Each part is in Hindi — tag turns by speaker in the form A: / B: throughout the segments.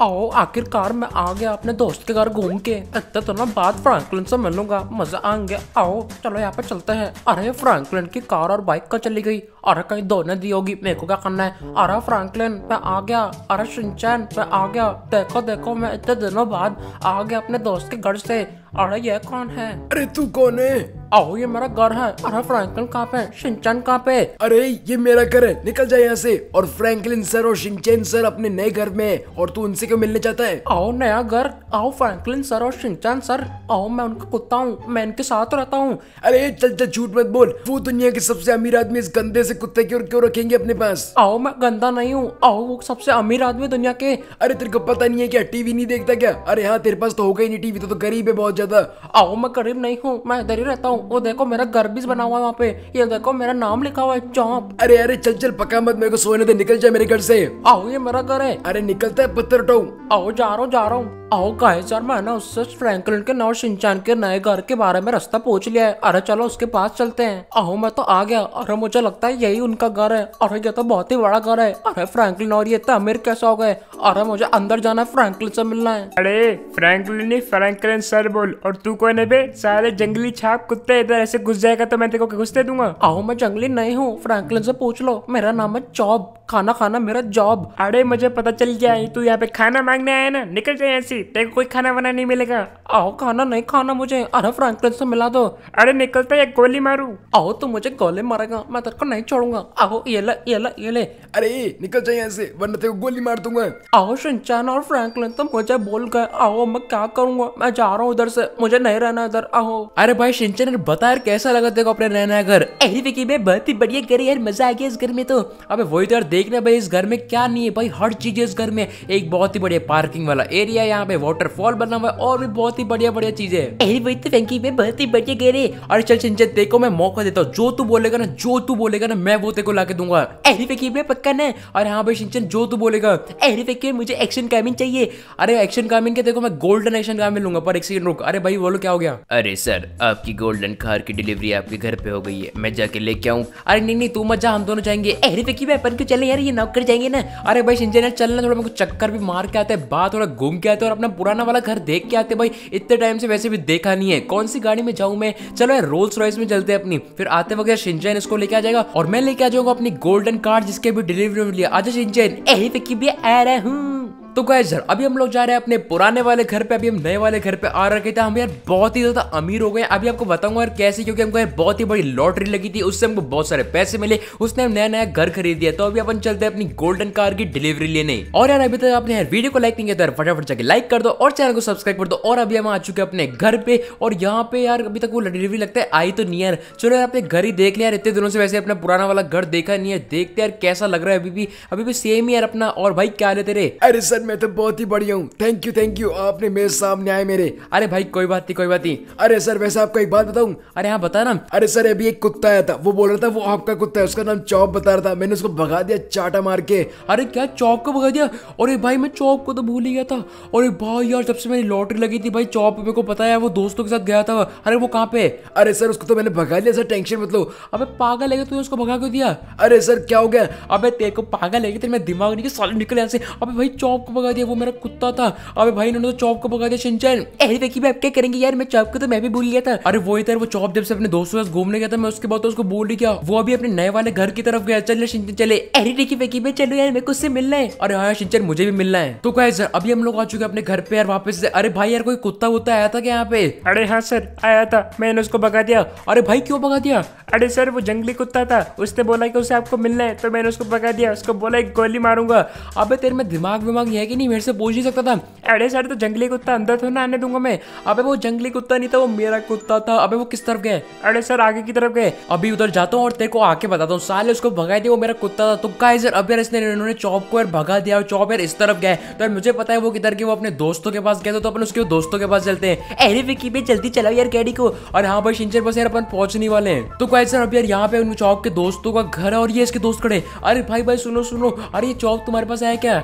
A: आओ आखिरकार मैं आ गया अपने दोस्त के घर घूम के इतने तो ना बाद फ्रैंकलिन से मिलूंगा मजा आएंगे आओ चलो यहाँ पे चलते हैं अरे फ्रैंकलिन की कार और बाइक का चली गई अरे कहीं दोनों दी होगी मेरे को क्या करना है अरे फ्रैंकलिन मैं आ गया अरे सिंचैन मैं आ गया देखो देखो मैं इतने दिनों बाद आ गया अपने दोस्त के घर से अरे ये कौन है अरे तू कौन है आओ ये मेरा घर है अरे फ्रैंकलिन कहाँ पे सिंचन कहाँ पे अरे ये मेरा घर है निकल जाए यहाँ से और फ्रैंकलिन सर और सिंचन सर अपने नए घर में है और तू उनसे क्यों मिलने चाहता है आओ नया घर आओ फ्रैंकलिन सर और सिंचन सर आओ मैं उनका कुत्ता हूँ मैं इनके साथ रहता हूँ अरे चल चल झूठ मत बोल वो दुनिया के सबसे अमीर आदमी इस गंदे से कुत्ते की ओर क्यों रखेंगे अपने पास आओ मैं गंदा नहीं हूँ आओ वो सबसे अमीर आदमी दुनिया के अरे तेरे को पता नहीं है क्या टीवी नहीं देखता क्या अरे यहाँ तेरे पास तो होगा ही नहीं टीवी तो, तो गरीब है बहुत ज्यादा आओ मैं गरीब नहीं हूँ मैं इधर ही रहता हूँ हूँ वो देखो मेरा घर भी बना हुआ है वहाँ पे ये देखो मेरा नाम लिखा हुआ है चौंप अरे अरे चल चल पका मत मेरे को सोने दे निकल जाए मेरे घर से आओ ये मेरा घर है अरे निकलता है पत्थर उठाऊ आओ जा रहा हूँ जा रहा हूँ आओ गाय यार मैंने उससे फ्रैंकलिन के नौ सिंचान के नए घर के बारे में रास्ता पूछ लिया है अरे चलो उसके पास चलते हैं आओ मैं तो आ गया अरे मुझे लगता है यही उनका घर है अरे ये तो बहुत ही बड़ा घर है अरे फ्रैंकलिन और ये तो अमीर कैसे हो गए अरे मुझे अंदर जाना है फ्रैंकलिन से मिलना है अरे फ्रैंकलिन ही फ्रैंकलिन सर बोल और तू को बे सारे जंगली छाप कुत्ते इधर ऐसे घुस जाएगा तो मैं देखो घुस घुसते दूंगा आहो मैं जंगली नहीं हूँ फ्रैंकलिन से पूछ लो मेरा नाम है चौब खाना खाना मेरा जॉब अरे मुझे पता चल गया तू यहाँ पे खाना मांगने आया ना निकल जाए ऐसे सी तेरे कोई खाना वाना नहीं मिलेगा आओ खाना नहीं खाना मुझे अरे फ्रैंकलिन से मिला दो अरे निकलते एक गोली मारू आओ तू तो मुझे गोली मारेगा मैं तेरे को नहीं छोड़ूंगा आहो ये ले ये ले ये ले अरे निकल जाए ऐसे वरना तेरे को गोली मार दूंगा आओ शिनचान और फ्रैंकलिन तो मुझे बोल गए आओ मैं क्या करूंगा मैं जा रहा हूँ उधर से मुझे नहीं रहना इधर आहो अरे भाई शिनचान बता यार कैसा लगा तेरे को अपने रहना घर अरे विकी भाई बहुत ही बढ़िया घर यार मजा आ गया इस घर में तो अबे वही तो यार देखना भाई इस घर में क्या नहीं है भाई हर चीज इस घर में एक बहुत ही बढ़िया पार्किंग वाला एरिया यहाँ पे वाटरफॉल बना हुआ है और भी बहुत ही बढ़िया बढ़िया चीजें है वही तो फैंकी में बहुत ही बढ़िया कह रहे अरे चल चिंचे देखो मैं मौका देता हूँ जो तू बोलेगा ना जो तू बोलेगा ना मैं वो तेको ला के दूंगा अरे फैंकी में पक्का ना अरे हाँ भाई सिंचन जो तू बोलेगा अरे फैंकी मुझे एक्शन कैमिन चाहिए अरे एक्शन कैमिन के देखो मैं गोल्डन एक्शन कैमिन लूंगा पर एक सेकंड रुक अरे भाई बोलो क्या हो गया अरे सर आपकी गोल्डन कार की डिलीवरी आपके घर पे हो गई है मैं जाके लेके आऊँ अरे नहीं नहीं तू मत जा हम दोनों जाएंगे अरे फैंकी में अपन क्यों चले यार ये नौकर जाएंगे ना अरे भाई सिंचन यार चलना थोड़ा मेरे को चक्कर भी मार के आते हैं बात थोड़ा घूम के आते और अपना पुराना वाला घर देख के आते भाई इतने टाइम से वैसे भी देखा नहीं है कौन सी गाड़ी में जाऊँ मैं चलो यार रोल्स रॉयस में चलते हैं अपनी फिर आते वगैरह शिंचैन इसको लेके आ जाएगा और मैं लेके आ जाऊंगा अपनी गोल्डन कार जिसके भी डिलीवरी में लिया आजा यही तक की भी आ रहा हूँ तो गए सर अभी हम लोग जा रहे हैं अपने पुराने वाले घर पे अभी हम नए वाले घर पे आ रखे थे हम यार बहुत ही ज्यादा अमीर हो गए अभी आपको बताऊंगा यार कैसे क्योंकि हमको यार बहुत ही बड़ी लॉटरी लगी थी उससे हमको बहुत सारे पैसे मिले उसने हम नया नया घर खरीद दिया तो अभी अपन चलते हैं अपनी गोल्डन कार की डिलीवरी लेने और यार अभी तक आपने यार वीडियो को लाइक नहीं किया तो फटाफट जाकर लाइक कर दो और चैनल को सब्सक्राइब कर दो और अभी हम आ चुके अपने घर पे और यहाँ पे यार अभी तक वो डिलीवरी लगता है आई तो नहीं यार चलो यार अपने घर ही देख लिया यार इतने दिनों से वैसे अपना पुराना वाला घर देखा नहीं है देखते यार कैसा लग रहा है अभी भी अभी भी सेम ही यार अपना और भाई क्या लेते रहे अरे सर मैं तो बहुत ही बढ़िया हूँ थैंक यू थैंक यू आपने मेरे सामने आए मेरे अरे भाई कोई बात नहीं कोई बात नहीं अरे सर वैसे आपको एक बात बताऊँ अरे हाँ बता ना अरे सर अभी एक कुत्ता आया था वो बोल रहा था वो आपका कुत्ता है उसका नाम चौप बता रहा था मैंने उसको भगा दिया चाटा मार के अरे क्या चौप को भगा दिया अरे भाई मैं चौप को तो भूल ही गया था अरे भाई यार जब से मेरी लॉटरी लगी थी भाई चौप मेरे को पता है वो दोस्तों के साथ गया था अरे वो कहाँ पे अरे सर उसको तो मैंने भगा लिया सर टेंशन मतलब लो अबे पागल है तुमने उसको भगा क्यों दिया अरे सर क्या हो गया अबे तेरे को पागल है तेरे में दिमाग नहीं साले निकले ऐसे अबे भाई चौप को भगा दिया वो मेरा कुत्ता था अबे भाई इन्होंने तो चौप को भगा दिया शिनचैन अरे देखिए भाई आप क्या करेंगे यार मैं चौप को तो मैं भी भूल गया था अरे वो इधर वो चौप जब से अपने दोस्तों के साथ घूमने गया था मैं उसके बाद तो उसको बोल ही गया वो अभी अपने नए वाले घर की तरफ गया चल शिनचैन चले अरे देखिए भाई भाई चलो यार मेरे को उससे मिलना है अरे हाँ शिनचैन मुझे भी मिलना है तो क्या सर अभी हम लोग आ चुके अपने घर पे यार वापस से अरे भाई यार कोई कुत्ता वुत्ता आया था क्या यहाँ पे अरे हाँ सर आया था मैंने उसको भगा दिया अरे भाई क्यों भगा दिया अरे सर वो जंगली कुत्ता था उसने बोला कि उसे आपको मिलना है तो मैंने उसको भगा दिया उसको बोला एक गोली मारूंगा अबे तेरे में दिमाग विमाग है कि नहीं मेरे से पूछ नहीं सकता था अरे सर तो जंगली कुत्ता अंदर थोड़ा ना आने दूंगा मैं अबे वो जंगली कुत्ता नहीं था वो मेरा कुत्ता था अबे वो किस तरफ गए अरे सर आगे की तरफ गए अभी उधर जाता हूँ और तेरे को आके बताता हूँ साले उसको भगाई थी वो मेरा कुत्ता था तो कहा सर अब यार इसने इन्होंने चौप को यार भगा दिया और चौप यार इस तरफ गए तो यार मुझे पता है वो किधर के वो अपने दोस्तों के पास गए थे तो अपन उसके दोस्तों के पास चलते हैं अरे विकी भाई जल्दी चलाओ यार कैडी को और हाँ भाई शिंचर बस यार अपन पहुंचने वाले हैं तो कहा सर अब यार यहाँ पे उन चौक के दोस्तों का घर है और ये इसके दोस्त खड़े अरे भाई भाई सुनो सुनो अरे ये चौक तुम्हारे पास है क्या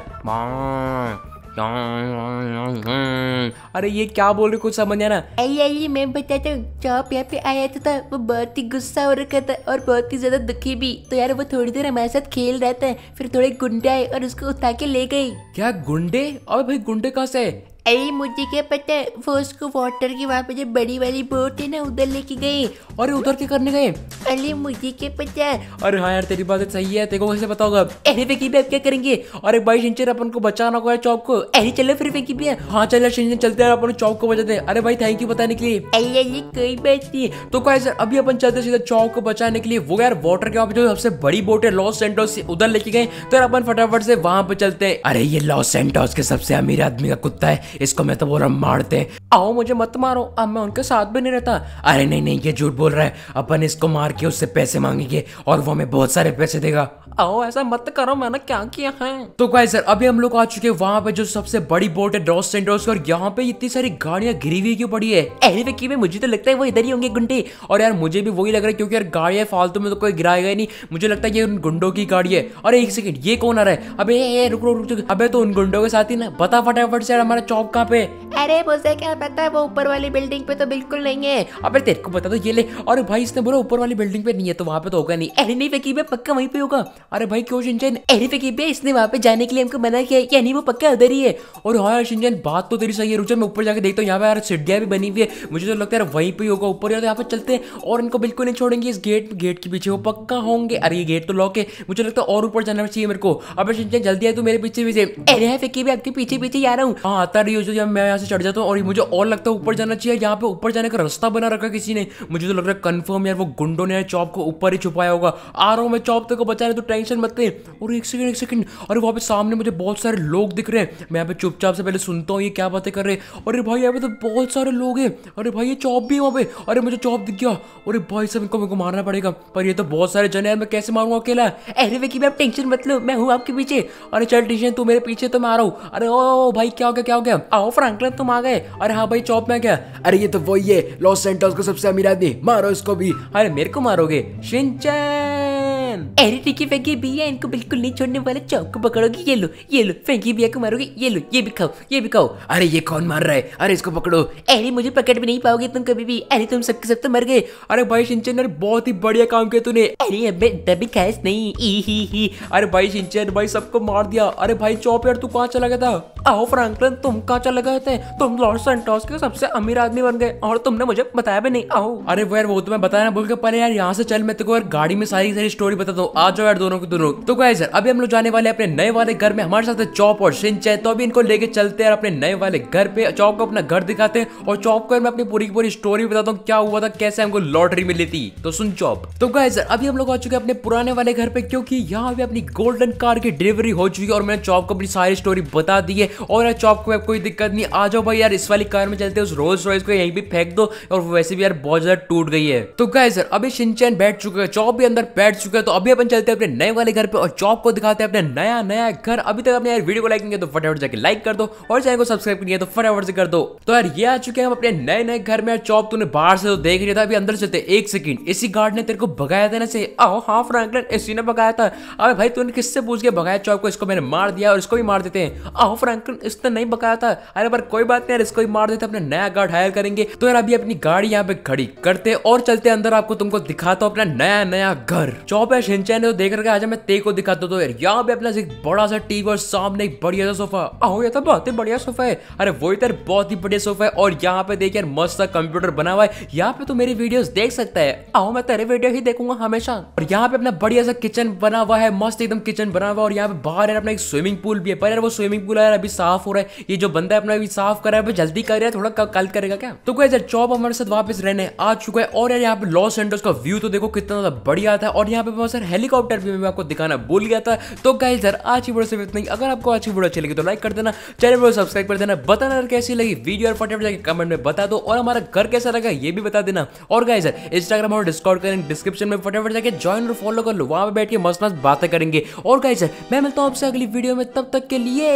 A: अरे ये क्या बोल रहे कुछ समझ आना आई आई मैं बताता हूँ चौप यहाँ पे आया था, था वो बहुत ही गुस्सा हो रखा था और बहुत ही ज्यादा दुखी भी तो यार वो थोड़ी देर हमारे साथ खेल रहा था फिर थोड़े गुंडे आए और उसको उठा के ले गए क्या गुंडे और भाई गुंडे कहा से अरे मुझे क्या पता वो उसको वाटर की वहाँ पे जो बड़ी वाली बोट है ना उधर लेके गए और उधर के करने गए अरे मुझे क्या पता अरे हाँ यार तेरी बात तो सही है तेको कैसे बताओ अरे फेंकी भी अब क्या करेंगे अरे भाई शिंचर अपन को बचाना होगा चौक को अरे चलो फिर फेंकी भी हाँ चलो शिंचर चलते हैं अपन चौक को बचाते अरे भाई थैंक यू बताने के लिए अरे ये कोई बात नहीं तो कहा सर अभी अपन चलते सीधे चौक को बचाने के लिए वो यार वाटर के वहाँ पे जो सबसे बड़ी बोट है लॉस सेंटोस उधर लेके गए तो अपन फटाफट से वहाँ पे चलते अरे ये लॉस सेंटोस के सबसे अमीर आदमी का कुत्ता है इसको मैं तो बोल रहा हूँ मारते आओ मुझे मत मारो अब मैं उनके साथ भी नहीं रहता अरे नहीं नहीं ये झूठ बोल रहा है अपन इसको मार के उससे पैसे मांगेंगे और वो हमें बहुत सारे पैसे देगा आओ ऐसा मत करो मैंने क्या किया है तो गाइस सर अभी हम लोग आ चुके हैं वहाँ पे जो सबसे बड़ी बोट है डॉस सेंटर्स और यहाँ पे इतनी सारी गाड़ियाँ गिरी हुई क्यों पड़ी है अरे में मुझे तो लगता है वो इधर ही होंगे गुंडे और यार मुझे भी वही लग रहा है क्योंकि यार गाड़ियाँ फालतू में तो कोई गिराया गया नहीं मुझे लगता है ये उन गुंडों की गाड़ी है और एक सेकंड ये कौन आ रहा है अबे ये रुक रुक रुक अबे तो उन गुंडों के साथ ही ना बता फटाफट से यार हमारा शॉप कहाँ पे अरे मुझे क्या पता है वो ऊपर वाली बिल्डिंग पे तो बिल्कुल नहीं है अबे तेरे को बता दो तो ये ले अरे भाई इसने बोला ऊपर वाली बिल्डिंग पे नहीं है तो वहाँ पे तो होगा नहीं अरे नहीं फकीर पक्का वहीं पे होगा अरे भाई क्यों शिंजन अरे फेकी भाई इसने वहाँ पे जाने के लिए हमको मना किया है नहीं वो पक्का उधर ही है और हाँ यार शिंजन बात तो तेरी सही है रुचन मैं ऊपर जाकर देखता हूँ यहाँ पे यार सीढ़ियाँ भी बनी हुई है मुझे तो लगता है वहीं पे होगा ऊपर यार तो यहाँ पे चलते हैं और इनको बिल्कुल नहीं छोड़ेंगे इस गेट गेट के पीछे वो पक्का होंगे अरे ये गेट तो लॉक है मुझे लगता है और ऊपर जाना चाहिए मेरे को अब शिंजन जल्दी आए तो मेरे पीछे पीछे अरे फेकी भाई आपके पीछे पीछे आ रहा हूँ हाँ आता रही हो यूजली मैं यहाँ से चढ़ जाता हूँ और मुझे और लगता है ऊपर जाना चाहिए यहाँ पे ऊपर जाने का रास्ता बना रखा किसी ने मुझे तो लग रहा है कन्फर्म यार वो गुंडों ने चॉप को ऊपर ही छुपाया होगा आ रहा हूँ मैं चॉप तक को बचाने तो टेंशन मत ले और एक सेकंड एक सेकंड अरे वहाँ पे सामने मुझे बहुत सारे लोग दिख रहे हैं मैं यहाँ पे चुपचाप से पहले सुनता हूँ ये क्या बातें कर रहे हैं अरे भाई यहाँ पे तो बहुत सारे लोग हैं अरे भाई ये चॉप भी है वहाँ पे अरे मुझे चॉप दिख गया अरे भाई सब इनको मेरे को मारना पड़ेगा पर ये तो बहुत सारे जने हैं मैं कैसे मारूंगा अकेला अरे वे की आप टेंशन मत लो मैं हूँ आपके पीछे अरे चल टेंशन तू मेरे पीछे तो मैं आ रहा हूँ अरे ओ भाई क्या हो गया क्या हो गया आओ फ्रैंकलिन तुम आ गए अरे हाँ भाई चौप में क्या अरे ये तो वही है लॉस सेंटोस का सबसे अमीर आदमी मारो इसको भी अरे मेरे को मारोगे शिनचैन अरे टिकी फेंकी इनको बिल्कुल नहीं छोड़ने वाले को पकड़ोगे ये लो ये लो फेंकी को मारोगे ये लो ये भी खाओ ये भी खाओ अरे ये कौन मार रहा है अरे इसको पकड़ो अरे मुझे पकड़ भी नहीं पाओगे तुम कभी भी अरे तुम सबके सब तो मर गए अरे भाई शिनचैन अरे बहुत ही बढ़िया काम किया तूने अरे नहीं ही ही अरे भाई शिनचैन भाई सबको मार दिया अरे भाई चौप यार तू कहाँ चला गया था आओ फ्रैंकलिन तुम कहाँ चले गए थे तुम लॉर्ड सेंटोस के सबसे अमीर आदमी बन गए और तुमने मुझे बताया भी नहीं आओ अरे वो यार वो तुम्हें तो बताया ना बोल के पहले यार यहाँ से चल मैं तो यार गाड़ी में सारी सारी स्टोरी बता दो आ जाओ यार दोनों के दोनों तो गाइस सर अभी हम लोग जाने वाले अपने नए वाले घर में हमारे साथ चौप और सिंच है तो अभी इनको लेके चलते हैं अपने नए वाले घर पे चौप को अपना घर दिखाते हैं और चौप को मैं अपनी पूरी पूरी स्टोरी बताता हूँ क्या हुआ था कैसे हमको लॉटरी मिली थी तो सुन चौप तो गाइस सर अभी हम लोग आ चुके हैं अपने पुराने वाले घर पे क्योंकि यहाँ अभी अपनी गोल्डन कार की डिलीवरी हो चुकी है और मैंने चौप को अपनी सारी स्टोरी बता दी है और यार चौप को कोई दिक्कत नहीं आ जाओ भाई यार इस वाली कार में चलते उस रोल्स रॉयस को यहीं भी फेंक दो और वैसे भी यार बहुत ज्यादा टूट गई है तो क्या सर अभी सिंचन बैठ चुके हैं चॉप भी अंदर बैठ चुके हैं तो अभी अपन चलते हैं अपने नए वाले घर पे और चॉप को दिखाते हैं अपने नया नया घर अभी तक अपने यार वीडियो को लाइक नहीं किया तो फटाफट जाकर लाइक कर दो और चैनल को सब्सक्राइब नहीं तो फटाफट से कर दो तो यार ये आ चुके हैं हम अपने नए नए घर में चॉप तूने बाहर से तो देख लिया था अभी अंदर चलते एक सेकंड इसी गार्ड ने तेरे को भगाया था ना से आओ हाँ फ्रैंकलिन इसी ने भगाया था अरे भाई तूने किससे पूछ के भगाया चॉप को इसको मैंने मार दिया और इसको भी मार देते हैं आओ फ्रैंकलिन इसने नहीं बकाया था अरे पर कोई बात नहीं यार इसको ही मार देते अपने नया गार्ड हायर करेंगे तो यार अभी अपनी गाड़ी यहाँ पे खड़ी करते और चलते अंदर आपको तुमको दिखाता हूँ अपना नया नया घर चौपे सिंचाई ने तो देख रखा आज मैं ते को दिखाता तो यार यहाँ पे अपना एक बड़ा सा टीवी और सामने एक बढ़िया सा सोफा आहो ये था तो बहुत ही बढ़िया सोफा है अरे वो इधर बहुत ही बढ़िया सोफा है और यहाँ पे देख यार मस्त सा कंप्यूटर बना हुआ है यहाँ पे तो मेरी वीडियोस देख सकता है आहो मैं तेरे वीडियो ही देखूंगा हमेशा और यहाँ पे अपना बढ़िया सा किचन बना हुआ है मस्त एकदम किचन बना हुआ है और यहाँ पे बाहर यार अपना एक स्विमिंग पूल भी है पर यार वो स्विमिंग पूल है अभी साफ हो रहा है ये जो बंदा है अपना भी साफ कर रहा है जल्दी कर रहा है थोड़ा कल करेगा क्या तो यार चौप हमारे साथ वापस रहने आ चुका है और यार यहाँ पे लॉस एंडल्स का व्यू तो देखो कितना ज्यादा बढ़िया था और यहाँ पे बहुत सारे हेलीकॉप्टर भी मैं आपको दिखाना भूल गया था तो गाइज यार आज की वीडियो से इतना ही अगर आपको आज की वीडियो अच्छी लगी तो लाइक कर देना चैनल को सब्सक्राइब कर देना बताना कैसी लगी वीडियो और फटाफट जाकर कमेंट में बता दो और हमारा घर कैसा लगा ये भी बता देना और गाइज यार इंस्टाग्राम और डिस्काउंट करें डिस्क्रिप्शन में फटाफट जाकर ज्वाइन और फॉलो कर लो वहां पर बैठ के मस्त मस्त बातें करेंगे और गाइज यार मैं मिलता हूँ आपसे अगली वीडियो में तब तक के लिए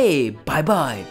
A: बाय Bye-bye.